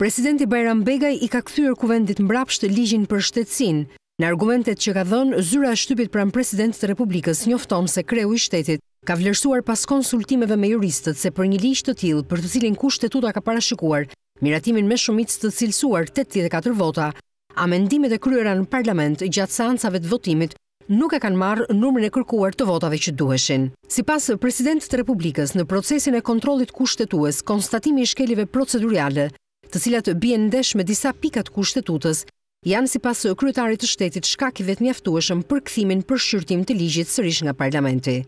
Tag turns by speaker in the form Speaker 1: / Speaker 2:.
Speaker 1: Presidenti Bajram Begaj i ka këthyër kuvendit mbrapsht ligjin për shtetsin, në argumentet që ka dhënë, zyra shtypit pran presidentë të Republikës njofton se kreu i shtetit ka vlerësuar pas konsultimeve me juristët se për një liqë të tilë për të cilin ku shtetuta ka parashikuar, miratimin me shumit të cilësuar 84 vota, amendimit e kryera në parlament gjatë sansave të votimit nuk e kanë marë numërën e kërkuar të votave që duheshin. Si pasë, presidentë të Republikës në procesin e kontrolit kushtetues, konstatimi i shkelive procedurjale të cilat bjen ndesh me disa pikat kushtetutës, janë si pasë kryetarit të shtetit shkakive të mjaftueshëm për këthimin për shqyrtim të ligjit sërish nga parlamenti.